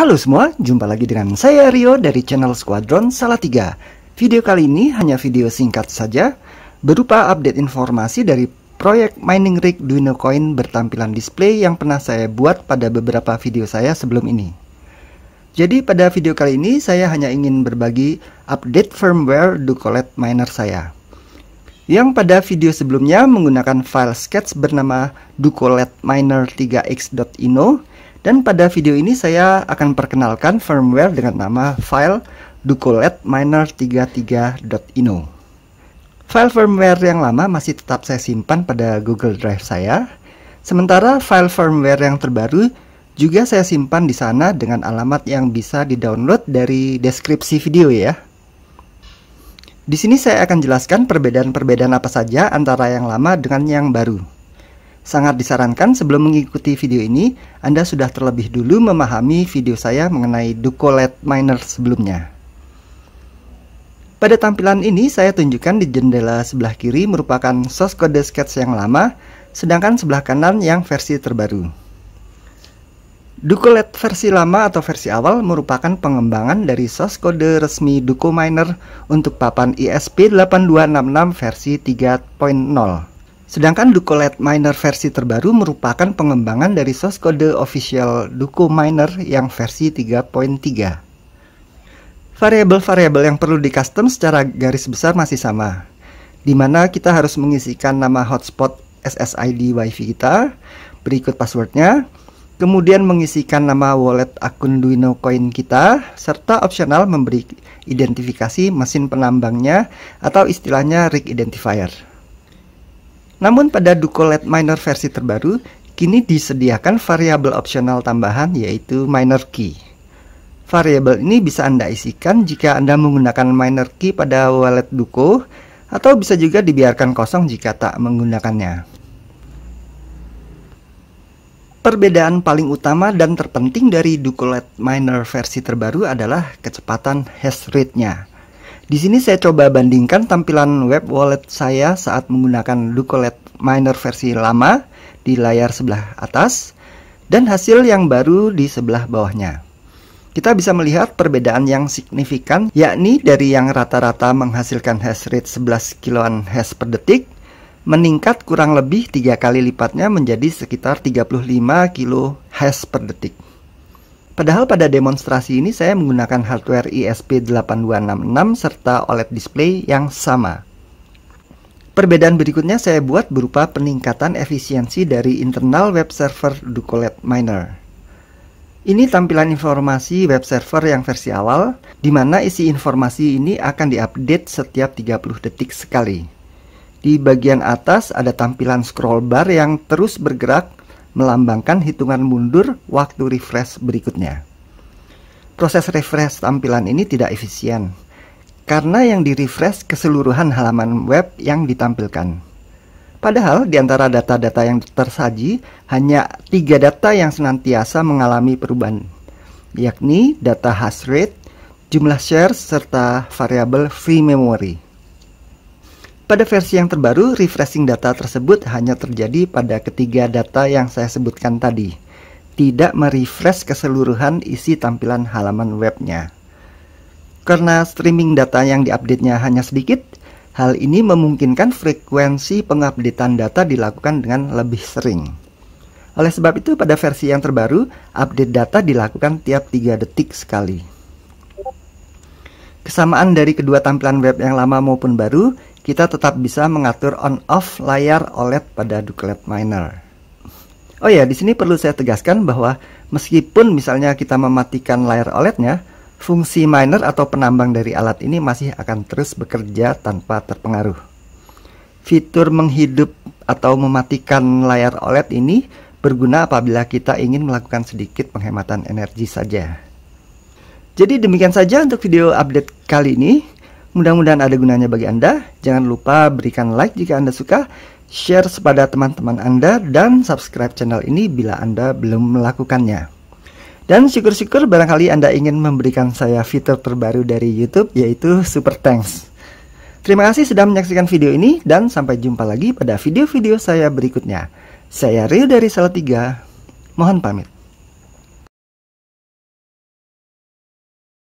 Halo semua, jumpa lagi dengan saya Rio dari channel Squadron Salatiga. Video kali ini hanya video singkat saja, berupa update informasi dari proyek mining rig Duino Coin bertampilan display yang pernah saya buat pada beberapa video saya sebelum ini. Jadi pada video kali ini saya hanya ingin berbagi update firmware Ducolet miner saya yang pada video sebelumnya menggunakan file sketch bernama ducolet minor 3x.ino dan pada video ini saya akan perkenalkan firmware dengan nama file ducolet minor 33.ino. File firmware yang lama masih tetap saya simpan pada Google Drive saya, sementara file firmware yang terbaru juga saya simpan di sana dengan alamat yang bisa didownload dari deskripsi video ya. Di sini saya akan jelaskan perbedaan-perbedaan apa saja antara yang lama dengan yang baru. Sangat disarankan sebelum mengikuti video ini, Anda sudah terlebih dulu memahami video saya mengenai Ducolet Miner sebelumnya. Pada tampilan ini saya tunjukkan di jendela sebelah kiri merupakan source code sketch yang lama, sedangkan sebelah kanan yang versi terbaru. Ducolet versi lama atau versi awal merupakan pengembangan dari source kode resmi Miner untuk papan ESP8266 versi 3.0. Sedangkan Ducolet Miner versi terbaru merupakan pengembangan dari source kode official Miner yang versi 3.3. Variabel-variabel yang perlu di custom secara garis besar masih sama, di mana kita harus mengisikan nama hotspot SSID WiFi kita, berikut passwordnya, Kemudian mengisikan nama wallet akun Duino Coin kita, serta opsional memberi identifikasi mesin penambangnya atau istilahnya rig identifier. Namun pada Ducolet Miner versi terbaru, kini disediakan variabel opsional tambahan yaitu miner key. Variabel ini bisa Anda isikan jika Anda menggunakan miner key pada wallet Duko atau bisa juga dibiarkan kosong jika tak menggunakannya. Perbedaan paling utama dan terpenting dari Ducolet Miner versi terbaru adalah kecepatan hash rate-nya. Di sini saya coba bandingkan tampilan web wallet saya saat menggunakan Ducolet Miner versi lama di layar sebelah atas dan hasil yang baru di sebelah bawahnya. Kita bisa melihat perbedaan yang signifikan yakni dari yang rata-rata menghasilkan hash rate 11 kiloan hash per detik meningkat kurang lebih tiga kali lipatnya menjadi sekitar 35 kilo hash per detik. Padahal pada demonstrasi ini saya menggunakan hardware isp 8266 serta OLED display yang sama. Perbedaan berikutnya saya buat berupa peningkatan efisiensi dari internal web server Ducolet Miner. Ini tampilan informasi web server yang versi awal, di mana isi informasi ini akan diupdate setiap 30 detik sekali. Di bagian atas ada tampilan scroll bar yang terus bergerak melambangkan hitungan mundur waktu refresh berikutnya. Proses refresh tampilan ini tidak efisien karena yang di-refresh keseluruhan halaman web yang ditampilkan. Padahal di antara data-data yang tersaji hanya tiga data yang senantiasa mengalami perubahan, yakni data hash rate, jumlah shares serta variabel free memory. Pada versi yang terbaru, refreshing data tersebut hanya terjadi pada ketiga data yang saya sebutkan tadi, tidak merefresh keseluruhan isi tampilan halaman webnya. Karena streaming data yang diupdate-nya hanya sedikit, hal ini memungkinkan frekuensi pengupdatean data dilakukan dengan lebih sering. Oleh sebab itu, pada versi yang terbaru, update data dilakukan tiap 3 detik sekali. Kesamaan dari kedua tampilan web yang lama maupun baru kita tetap bisa mengatur on-off layar OLED pada Dukelet Miner. Oh ya, di sini perlu saya tegaskan bahwa meskipun misalnya kita mematikan layar OLED-nya, fungsi miner atau penambang dari alat ini masih akan terus bekerja tanpa terpengaruh. Fitur menghidup atau mematikan layar OLED ini berguna apabila kita ingin melakukan sedikit penghematan energi saja. Jadi demikian saja untuk video update kali ini. Mudah-mudahan ada gunanya bagi Anda. Jangan lupa berikan like jika Anda suka, share kepada teman-teman Anda, dan subscribe channel ini bila Anda belum melakukannya. Dan syukur-syukur barangkali Anda ingin memberikan saya fitur terbaru dari YouTube yaitu Super Thanks. Terima kasih sudah menyaksikan video ini dan sampai jumpa lagi pada video-video saya berikutnya. Saya Rio dari Salatiga, mohon pamit.